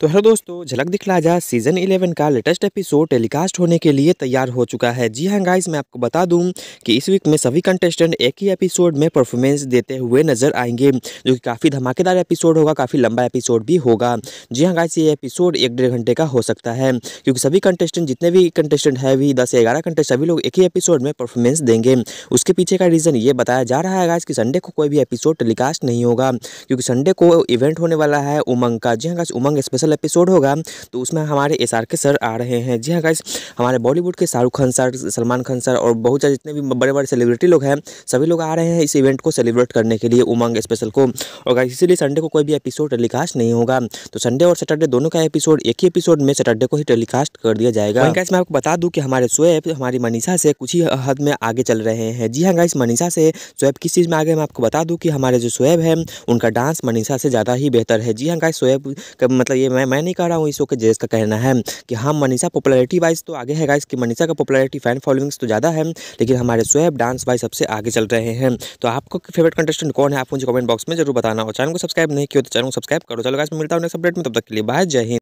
तो हेलो दोस्तों झलक दिखला जा सीजन 11 का लेटेस्ट एपिसोड टेलीकास्ट होने के लिए तैयार हो चुका है जी हाँ गाइस मैं आपको बता दूं कि इस वीक में सभी कंटेस्टेंट एक ही एपिसोड में परफॉर्मेंस देते हुए नजर आएंगे जो कि काफ़ी धमाकेदार एपिसोड होगा काफ़ी लंबा एपिसोड भी होगा जी हाँ गाइस ये एपिसोड एक डेढ़ घंटे का हो सकता है क्योंकि सभी कंटेस्टेंट जितने भी कंटेस्टेंट है भी दस या ग्यारह कंटेस्ट सभी लोग एक ही एपिसोड में परफॉर्मेंस देंगे उसके पीछे का रीज़न ये बताया जा रहा है गाइज कि संडे को कोई भी एपिसोड टेलीकास्ट नहीं होगा क्योंकि संडे को इवेंट होने वाला है उमंग का जी हाँ guys Umang special special episode होगा तो उसमें हमारे एस के सर आ रहे हैं जी हाँ गाइस हमारे बॉलीवुड के शाहरुख खान सर सलमान खान सर और बहुत सारे जितने भी बड़े बड़े सेलिब्रिटी लोग हैं सभी लोग आ रहे हैं इस इवेंट को सेलिब्रेट करने के लिए उमंग स्पेशल को और गाइस इसीलिए संडे को कोई भी एपिसोड टेलीकास्ट नहीं होगा तो संडे और सैटरडे दोनों का एपिसोड एक ही एपिसोड में सैटरडे को ही टेलीकास्ट कर दिया जाएगा गाइस मैं आपको बता दूँ कि हमारे शोएब हमारी मनीषा से कुछ ही हद में आगे चल रहे हैं जी हाँ गाइस मनीषा से शोएब किस चीज़ में आगे मैं आपको बता दूँ कि हमारे जो शोएब है उनका डांस मनीषा से ज़्यादा ही बेहतर है जी हाँ गाइस शोएब मतलब ये मैं मैं नहीं कह रहा हूँ इस ओके जेस का कहना है कि हाँ मनीषा पॉपुलरिटी वाइज तो आगे है गाइस कि मनीषा का पॉपुलरिटी फैन फॉलोइंग्स तो ज़्यादा है लेकिन हमारे शोएब डांस वाइज सबसे आगे चल रहे हैं तो आपको फेवरेट कंटेस्टेंट कौन है आप मुझे कमेंट बॉक्स में जरूर बताना और चैनल को सब्सक्राइब नहीं किया तो चैनल को सब्सक्राइब करो चलो गाइस मिलता हूँ नेक्स्ट अपडेट में तब तक के लिए बाय जय हिंद